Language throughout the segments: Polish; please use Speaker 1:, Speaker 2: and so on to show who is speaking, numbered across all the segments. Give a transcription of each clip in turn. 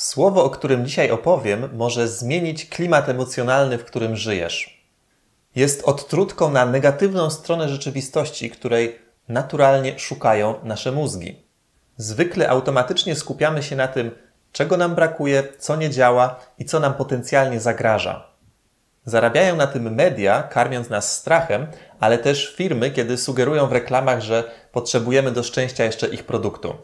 Speaker 1: Słowo, o którym dzisiaj opowiem, może zmienić klimat emocjonalny, w którym żyjesz. Jest odtrutką na negatywną stronę rzeczywistości, której naturalnie szukają nasze mózgi. Zwykle automatycznie skupiamy się na tym, czego nam brakuje, co nie działa i co nam potencjalnie zagraża. Zarabiają na tym media, karmiąc nas strachem, ale też firmy, kiedy sugerują w reklamach, że potrzebujemy do szczęścia jeszcze ich produktu.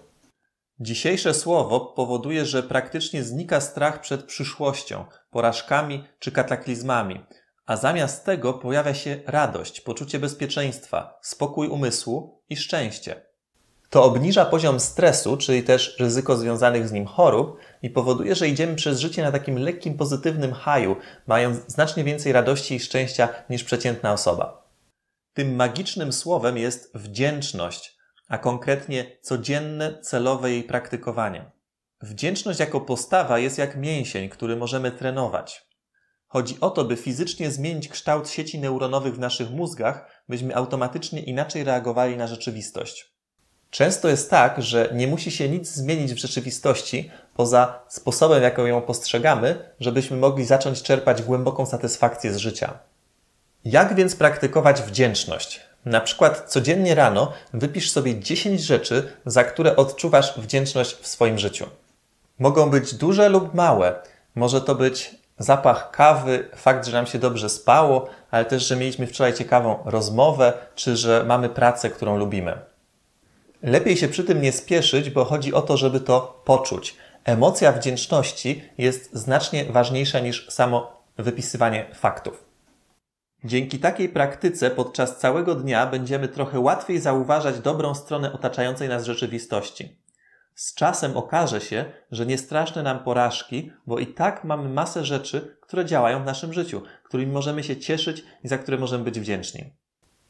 Speaker 1: Dzisiejsze słowo powoduje, że praktycznie znika strach przed przyszłością, porażkami czy kataklizmami, a zamiast tego pojawia się radość, poczucie bezpieczeństwa, spokój umysłu i szczęście. To obniża poziom stresu, czyli też ryzyko związanych z nim chorób i powoduje, że idziemy przez życie na takim lekkim pozytywnym haju, mając znacznie więcej radości i szczęścia niż przeciętna osoba. Tym magicznym słowem jest wdzięczność, a konkretnie codzienne, celowe jej praktykowanie. Wdzięczność jako postawa jest jak mięsień, który możemy trenować. Chodzi o to, by fizycznie zmienić kształt sieci neuronowych w naszych mózgach, byśmy automatycznie inaczej reagowali na rzeczywistość. Często jest tak, że nie musi się nic zmienić w rzeczywistości, poza sposobem, jaką ją postrzegamy, żebyśmy mogli zacząć czerpać głęboką satysfakcję z życia. Jak więc praktykować wdzięczność? Na przykład codziennie rano wypisz sobie 10 rzeczy, za które odczuwasz wdzięczność w swoim życiu. Mogą być duże lub małe. Może to być zapach kawy, fakt, że nam się dobrze spało, ale też, że mieliśmy wczoraj ciekawą rozmowę, czy że mamy pracę, którą lubimy. Lepiej się przy tym nie spieszyć, bo chodzi o to, żeby to poczuć. Emocja wdzięczności jest znacznie ważniejsza niż samo wypisywanie faktów. Dzięki takiej praktyce podczas całego dnia będziemy trochę łatwiej zauważać dobrą stronę otaczającej nas rzeczywistości. Z czasem okaże się, że nie straszne nam porażki, bo i tak mamy masę rzeczy, które działają w naszym życiu, którymi możemy się cieszyć i za które możemy być wdzięczni.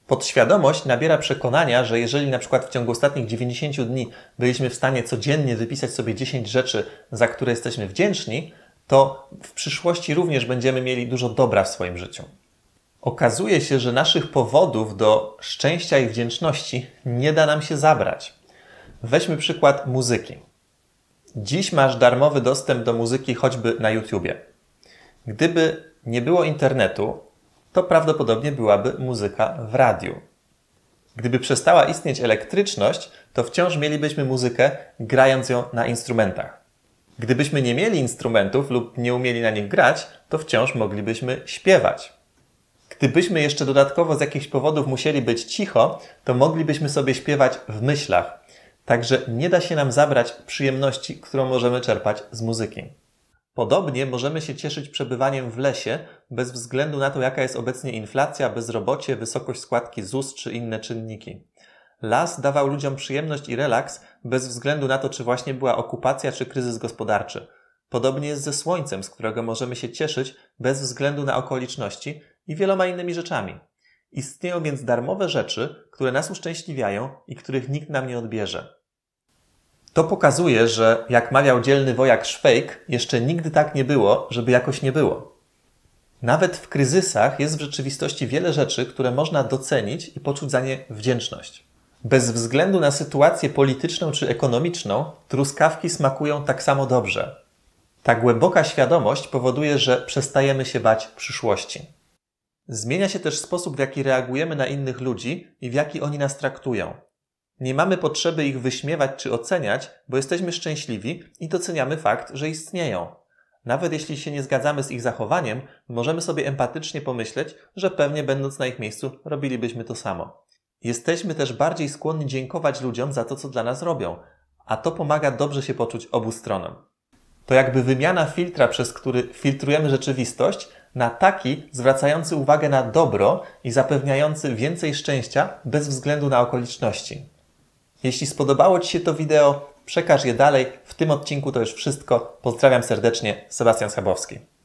Speaker 1: Podświadomość nabiera przekonania, że jeżeli na przykład w ciągu ostatnich 90 dni byliśmy w stanie codziennie wypisać sobie 10 rzeczy, za które jesteśmy wdzięczni, to w przyszłości również będziemy mieli dużo dobra w swoim życiu. Okazuje się, że naszych powodów do szczęścia i wdzięczności nie da nam się zabrać. Weźmy przykład muzyki. Dziś masz darmowy dostęp do muzyki choćby na YouTubie. Gdyby nie było internetu, to prawdopodobnie byłaby muzyka w radiu. Gdyby przestała istnieć elektryczność, to wciąż mielibyśmy muzykę grając ją na instrumentach. Gdybyśmy nie mieli instrumentów lub nie umieli na nich grać, to wciąż moglibyśmy śpiewać. Gdybyśmy jeszcze dodatkowo z jakichś powodów musieli być cicho, to moglibyśmy sobie śpiewać w myślach. Także nie da się nam zabrać przyjemności, którą możemy czerpać z muzyki. Podobnie możemy się cieszyć przebywaniem w lesie, bez względu na to, jaka jest obecnie inflacja, bezrobocie, wysokość składki ZUS czy inne czynniki. Las dawał ludziom przyjemność i relaks, bez względu na to, czy właśnie była okupacja czy kryzys gospodarczy. Podobnie jest ze słońcem, z którego możemy się cieszyć bez względu na okoliczności, i wieloma innymi rzeczami. Istnieją więc darmowe rzeczy, które nas uszczęśliwiają i których nikt nam nie odbierze. To pokazuje, że jak mawiał dzielny wojak Szwejk, jeszcze nigdy tak nie było, żeby jakoś nie było. Nawet w kryzysach jest w rzeczywistości wiele rzeczy, które można docenić i poczuć za nie wdzięczność. Bez względu na sytuację polityczną czy ekonomiczną, truskawki smakują tak samo dobrze. Ta głęboka świadomość powoduje, że przestajemy się bać przyszłości. Zmienia się też sposób, w jaki reagujemy na innych ludzi i w jaki oni nas traktują. Nie mamy potrzeby ich wyśmiewać czy oceniać, bo jesteśmy szczęśliwi i doceniamy fakt, że istnieją. Nawet jeśli się nie zgadzamy z ich zachowaniem, możemy sobie empatycznie pomyśleć, że pewnie będąc na ich miejscu robilibyśmy to samo. Jesteśmy też bardziej skłonni dziękować ludziom za to, co dla nas robią, a to pomaga dobrze się poczuć obu stronom. To jakby wymiana filtra, przez który filtrujemy rzeczywistość, na taki zwracający uwagę na dobro i zapewniający więcej szczęścia bez względu na okoliczności. Jeśli spodobało Ci się to wideo, przekaż je dalej. W tym odcinku to już wszystko. Pozdrawiam serdecznie, Sebastian Schabowski.